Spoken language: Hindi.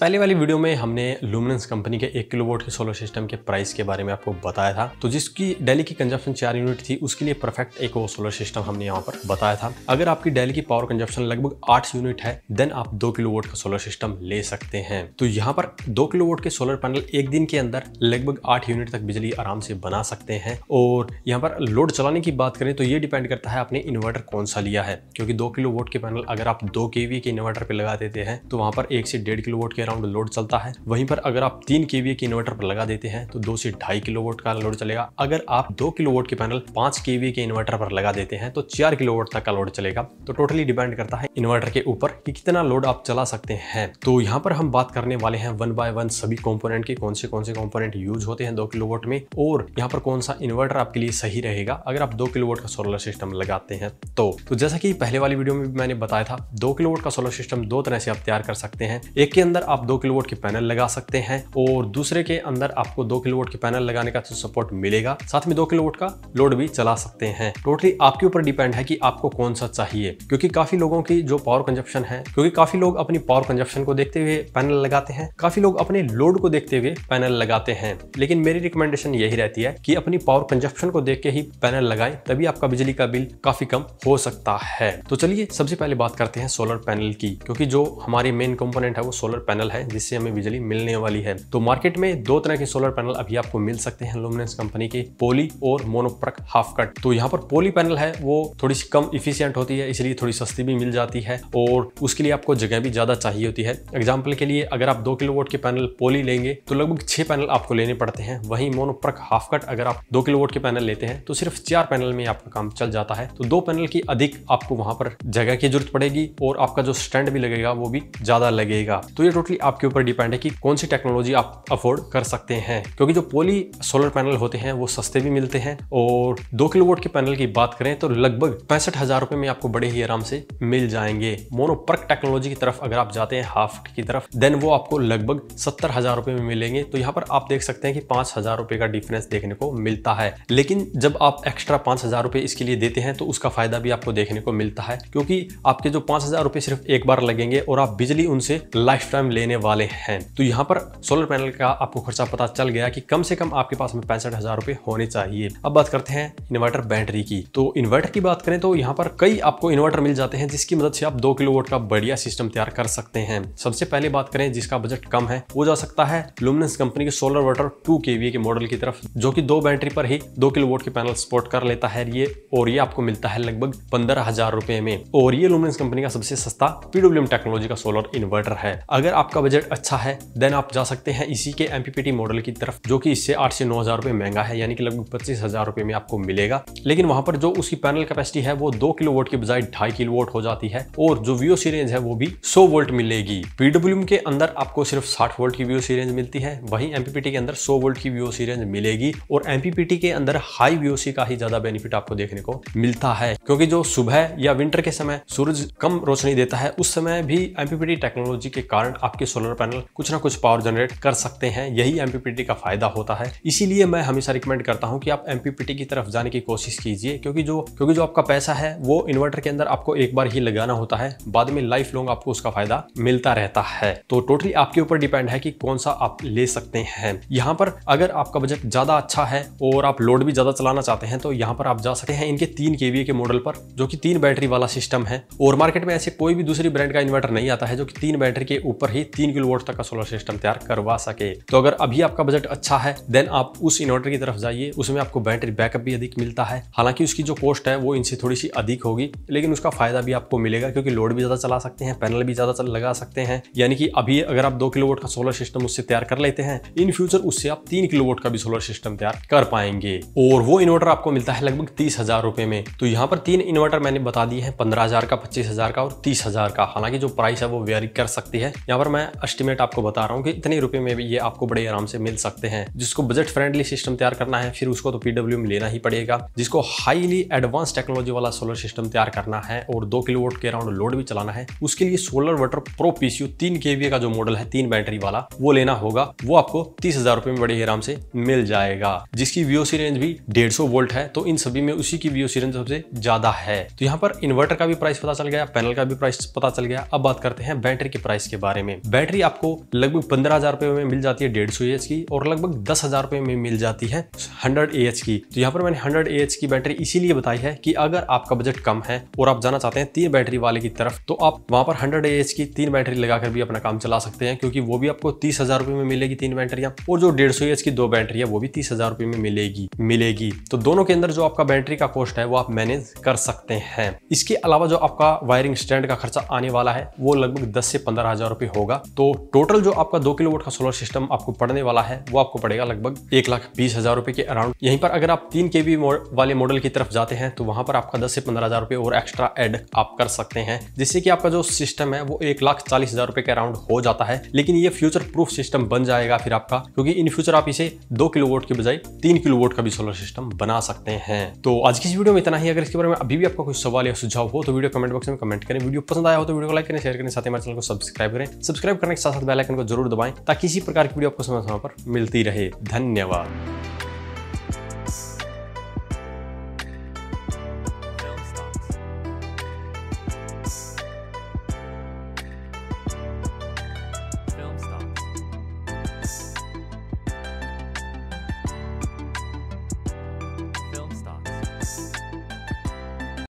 पहले वाली वीडियो में हमने लुमिनस कंपनी के एक किलो वोट के सोलर सिस्टम के प्राइस के बारे में आपको बताया था तो जिसकी डेली की कंजप्शन चार यूनिट थी उसके लिए परफेक्ट एक वो सोलर सिस्टम हमने यहाँ पर बताया था अगर आपकी डेली की पावर कंजप्शन लगभग आठ यूनिट है देन आप दो वोट का सोलर सिस्टम ले सकते हैं तो यहाँ पर दो किलो वोट के सोलर पैनल एक दिन के अंदर लगभग आठ यूनिट तक बिजली आराम से बना सकते हैं और यहाँ पर लोड चलाने की बात करें तो ये डिपेंड करता है आपने इन्वर्टर कौन सा लिया है क्योंकि दो किलो वोट के पैनल अगर आप दो के के इन्वर्टर पर लगा देते हैं तो वहाँ पर एक से डेढ़ किलो वोट के बैकग्राउंड लोड चलता है वहीं पर अगर आप तीन केवीए के इन्वर्टर पर लगा देते हैं तो दो से ढाई किलो वोट का लोड चलेगा अगर आप दो किलो वोट के पैनल पांच केवीए के इन्वर्टर पर लगा देते हैं तो चार किलो वोट तक का लोड चलेगा तो टोटली डिपेंड करता है इन्वर्टर के ऊपर की कि कितना लोड आप चला सकते हैं तो यहाँ पर हम बात करने वाले हैं वन बाय वन सभी कॉम्पोनेंट के कौन से कौन से कॉम्पोनेंट यूज होते हैं दो किलो वोट में और यहाँ पर कौन सा इन्वर्टर आपके लिए सही रहेगा अगर आप दो किलो वोट का सोलर सिस्टम लगाते हैं तो, तो जैसा कि पहले वाली वीडियो में भी मैंने बताया था दो किलो वोट का सोलर सिस्टम दो तरह से आप तैयार कर सकते हैं एक के अंदर आप आप दो किलोवाट के पैनल लगा सकते हैं और दूसरे के अंदर आपको दो किलोवाट के पैनल लगाने का सपोर्ट तो मिलेगा साथ में दो किलोवाट का लोड भी चला सकते हैं टोटली आपके ऊपर डिपेंड है कि आपको कौन सा चाहिए क्योंकि काफी लोगों की जो पावर कंजप्शन है क्योंकि काफी लोग अपनी पावर कंजप्शन को देखते हुए पैनल लगाते हैं काफी लोग अपने लोड को देखते हुए पैनल लगाते हैं लेकिन मेरी रिकमेंडेशन यही रहती है कि अपनी पावर कंजप्शन को देख के ही पैनल लगाएं तभी आपका बिजली का बिल काफी कम हो सकता है तो चलिए सबसे पहले बात करते हैं सोलर पैनल की क्योंकि जो हमारी मेन कंपोनेंट है वो सोलर पैनल पैनल है जिससे हमें बिजली मिलने वाली है तो मार्केट में दो तरह के सोलर पैनल अभी आपको मिल सकते हैं लुमिनेंस कंपनी के पोली और मोनोप्रक हाफ कट तो यहाँ पर पोली पैनल है वो थोड़ी सी कम इफिशियंट होती है इसलिए थोड़ी सस्ती भी मिल जाती है और उसके लिए आपको जगह भी ज्यादा चाहिए होती है एग्जाम्पल के लिए अगर आप दो किलो के पैनल पोली लेंगे तो लगभग छह पैनल आपको लेने पड़ते हैं वही मोनोप्रक हाफ कट अगर आप दो किलो के पैनल लेते हैं तो सिर्फ चार पैनल में आपका काम चल जाता है तो दो पैनल की अधिक आपको वहां पर जगह की जरूरत पड़ेगी और आपका जो स्टैंड भी लगेगा वो भी ज्यादा लगेगा तो ये टोटली आपके ऊपर डिपेंड है कि कौन सी टेक्नोलॉजी आप अफोर्ड कर सकते हैं क्योंकि जो पोली सोलर पैनल होते हैं वो सस्ते भी मिलते हैं और दो किलो वोट के पैनल की बात करें तो लगभग पैंसठ हजार रुपए में आपको बड़े ही आराम से मिल जाएंगे मोनोपर्क टेक्नोलॉजी की तरफ अगर आप जाते हैं हाफ की तरफ देन वो आपको लगभग सत्तर हजार रुपए में मिलेंगे तो यहाँ पर आप देख सकते हैं कि पांच हजार रुपए का डिफरेंस देखने को मिलता है लेकिन जब आप एक्स्ट्रा पांच हजार रुपए इसके लिए देते हैं तो उसका फायदा भी आपको देखने को मिलता है क्योंकि आपके जो पांच हजार रुपए सिर्फ एक बार लगेंगे और आप बिजली उनसे लाइफ टाइम ले लेने वाले हैं तो यहाँ पर सोलर पैनल का आपको खर्चा पता चल गया कि कम से कम आपके पास में पैंसठ हजार रुपए होने चाहिए अब बात करते हैं इन्वर्टर बैटरी की तो इन्वर्टर की बात करें तो यहाँ पर कई आपको इन्वर्टर मिल जाते हैं जिसकी मदद से आप दो किलो का बढ़िया सिस्टम तैयार कर सकते हैं सबसे पहले बात करें जिसका बजट कम है वो जा सकता है लुमिनस कंपनी के सोलर वाटर टू के के मॉडल की तरफ जो की दो बैटरी पर ही दो किलो के पैनल सपोर्ट कर लेता है ये और ये आपको मिलता है लगभग पंद्रह हजार में और ये लुमिनस कंपनी का सबसे सस्ता पीडब्ल्यूम टेक्नोलॉजी का सोलर इन्वर्टर है अगर आप आपका बजट अच्छा है देन आप जा सकते हैं इसी के एम मॉडल की तरफ जो कि इससे आठ से नौ हज़ार रुपये महंगा है यानी कि लगभग पच्चीस हज़ार रुपये में आपको मिलेगा लेकिन वहाँ पर जो उसकी पैनल कैपेसिटी है वो दो किलो वोट के बजाय ढाई किलो वोट हो जाती है और जो वीओ सी रेंज है वो भी सौ वोल्ट मिलेगी पीडब्ल्यू के अंदर आपको सिर्फ साठ वोल्ट की वीओ सी रेंज मिलती है वही एम के अंदर सौ वोल्ट की वीओ सी रेंज मिलेगी और एम के अंदर हाई वीओ का ही ज्यादा बेनिफिट आपको देखने को मिलता है क्योंकि जो सुबह या विंटर के समय सूरज कम रोशनी देता है उस समय भी एमपीपीटी टेक्नोलॉजी के कारण आपकी आपके सोलर पैनल कुछ ना कुछ पावर जनरेट कर सकते हैं यही एमपीपीटी का फायदा होता है इसीलिए मैं हमेशा रिकमेंड करता हूँ कि आप एमपीपीटी की तरफ जाने की कोशिश कीजिए क्योंकि जो क्योंकि जो आपका पैसा है वो इन्वर्टर के अंदर आपको एक बार ही लगाना होता है बाद में लाइफ लॉन्ग आपको उसका फायदा मिलता रहता है तो टोटली आपके ऊपर डिपेंड है कि कौन सा आप ले सकते हैं यहाँ पर अगर आपका बजट ज्यादा अच्छा है और आप लोड भी ज्यादा चलाना चाहते हैं तो यहाँ पर आप जा सकते हैं इनके तीन केवीए के मॉडल पर जो कि तीन बैटरी वाला सिस्टम है और मार्केट में ऐसे कोई भी दूसरी ब्रांड का इन्वर्टर नहीं आता है जो कि तीन बैटरी के ऊपर ही तीन किलो तक का सोलर सिस्टम तैयार करवा सके तो अगर अभी आपका बजट अच्छा है देन आप उस इन्वर्टर की तरफ जाइए उसमें आपको बैटरी बैकअप भी अधिक मिलता है हालांकि उसकी जो कॉस्ट है वो इनसे थोड़ी सी अधिक होगी लेकिन उसका फायदा भी आपको मिलेगा क्योंकि लोड भी ज्यादा चला सकते हैं पैनल भी ज्यादा लगा सकते हैं यानी कि अभी अगर आप दो किलो का सोलर सिस्टम उससे तैयार कर लेते हैं इन फ्यूचर उससे आप तीन किलो का भी सोलर सिस्टम तैयार कर पाएंगे और वो इन्वर्टर आपको मिलता है लगभग तीस हजार रुपए में तो यहाँ पर तीन इन्वर्टर मैंने बता दिए हैं पंद्रह हजार का पच्चीस हजार का और तीस हजार का हालांकि जो प्राइस है वो वेरी कर सकती है यहाँ पर मैं मैं एस्टिमेट आपको बता रहा हूँ कि इतने रुपए में भी ये आपको बड़े आराम से मिल सकते हैं जिसको बजट फ्रेंडली सिस्टम तैयार करना है फिर उसको तो पीडब्ल्यू में लेना ही पड़ेगा जिसको हाईली एडवांस टेक्नोलॉजी वाला सोलर सिस्टम तैयार करना है और दो किलो के अराउंड लोड भी चलाना है उसके लिए सोलर वाटर प्रो पीसीयू तीन केवीए का जो मॉडल है तीन बैटरी वाला वो लेना होगा वो आपको तीस हजार रुपए में बड़े आराम से मिल जाएगा जिसकी वीओसी रेंज भी डेढ़ सौ वोल्ट है तो इन सभी में उसी की वीओसी रेंज सबसे ज्यादा है तो यहाँ पर इन्वर्टर का भी प्राइस पता चल गया पैनल का भी प्राइस पता चल गया अब बात करते हैं बैटरी के प्राइस के बारे में बैटरी आपको लगभग पंद्रह हजार रुपए में मिल जाती है डेढ़ सौ एच की और लगभग दस हजार रुपए में मिल जाती है हंड्रेड ए एच की तो यहाँ पर मैंने हंड्रेड ए एच की बैटरी इसीलिए बताई है कि अगर आपका बजट कम है और आप जाना चाहते हैं तीन बैटरी वाले की तरफ तो आप वहाँ पर हंड्रेड ए एच की तीन बैटरी लगाकर भी अपना काम चला सकते हैं क्योंकि वो भी आपको तीस हजार रुपये में मिलेगी तीन बैटरियां और जो डेढ़ सौ एच की दो बैटरी है वो भी तीस हजार रुपए में मिलेगी मिलेगी तो दोनों के अंदर जो आपका बैटरी का कॉस्ट है वो आप मैनेज कर सकते हैं इसके अलावा जो आपका वायरिंग स्टैंड का खर्चा आने वाला है वो लगभग दस से पंद्रह हजार रुपये होगा तो टोटल जो आपका दो किलोवाट का सोलर सिस्टम आपको पड़ने वाला है वो आपको पड़ेगा लगभग एक लाख बीस हजार रुपए के अराउंड यहीं पर अगर आप तीन के बी वाले मॉडल की तरफ जाते हैं तो वहां पर आपका दस से पंद्रह हजार रुपए और एक्स्ट्रा एड आप कर सकते हैं जिससे कि आपका जो सिस्टम है वो एक लाख चालीस हजार रुपए के अराउंड हो जाता है लेकिन ये फ्यूचर प्रूफ सिस्टम बन जाएगा फिर आपका क्योंकि इन फ्यूचर आप इसे दो किलोवोट के बजाय तीन किलोवोट का भी सोलर सिस्टम बना सकते हैं तो आज की इस वीडियो में इतना ही अगर इसके बारे में अभी भी आपका कोई सवाल या सुझाव हो तो वीडियो कमेंट बॉक्स में कमेंट करें वीडियो पसंद आया हो तो वीडियो को लाइक करें शेयर करें साथ ही हमारे चैनल को सब्सक्राइब करें सब्सक्राइब सब्सक्राइब करने के साथ साथ आइकन को जरूर दबाएं ताकि इसी प्रकार की वीडियो आपको समय समय पर मिलती रहे धन्यवाद